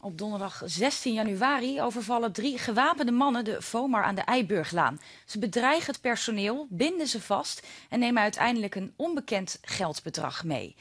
Op donderdag 16 januari overvallen drie gewapende mannen de FOMAR aan de Eiburglaan. Ze bedreigen het personeel, binden ze vast en nemen uiteindelijk een onbekend geldbedrag mee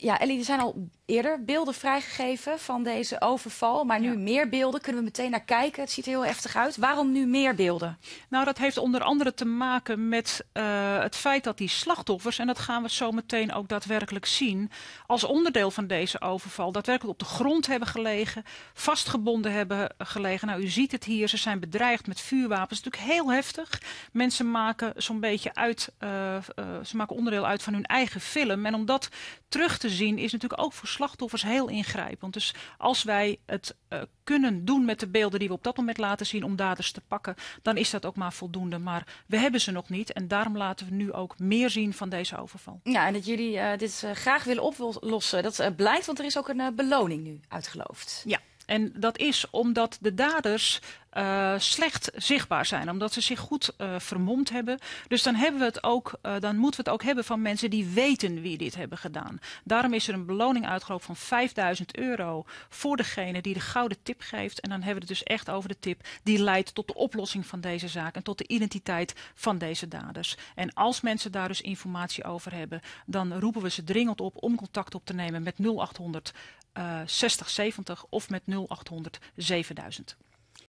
ja, Ellie, er zijn al eerder beelden vrijgegeven van deze overval. Maar nu meer beelden. Kunnen we meteen naar kijken? Het ziet er heel heftig uit. Waarom nu meer beelden? Nou, dat heeft onder andere te maken met eh, het feit dat die slachtoffers, en dat gaan we zo meteen ook daadwerkelijk zien, als onderdeel van deze overval daadwerkelijk op de grond hebben gelegen, vastgebonden hebben gelegen. Nou, u ziet het hier, ze zijn bedreigd met vuurwapens. Natuurlijk heel heftig. Mensen maken zo'n beetje uit, eh, eh, ze maken onderdeel uit van hun eigen film. En om dat terug te zien is natuurlijk ook voor slachtoffers heel ingrijpend. Dus als wij het eh, kunnen doen met de beelden die we op dat moment laten zien om daders te pakken, dan is dat ook maar voldoende. Maar we hebben ze nog niet en daarom laten we nu ook meer zien van deze overval. Ja, en dat jullie eh, dit eh, graag willen oplossen, dat blijkt, want er is ook een beloning nu uitgeloofd. Ja, en dat is omdat de daders eh, slecht zichtbaar zijn, omdat ze zich goed uh, vermomd hebben. Dus dan, hebben we het ook, eh, dan moeten we het ook hebben van mensen die weten wie dit hebben gedaan. Daarom is er een beloning uitgeroepen van 5000 euro voor degene die de gouden tip geeft. En dan hebben we het dus echt over de tip die leidt tot de oplossing van deze zaak en tot de identiteit van deze daders. En als mensen daar dus informatie over hebben, dan roepen we ze dringend op om contact op te nemen met 0800 uh, 60 70 of met 0800 7000.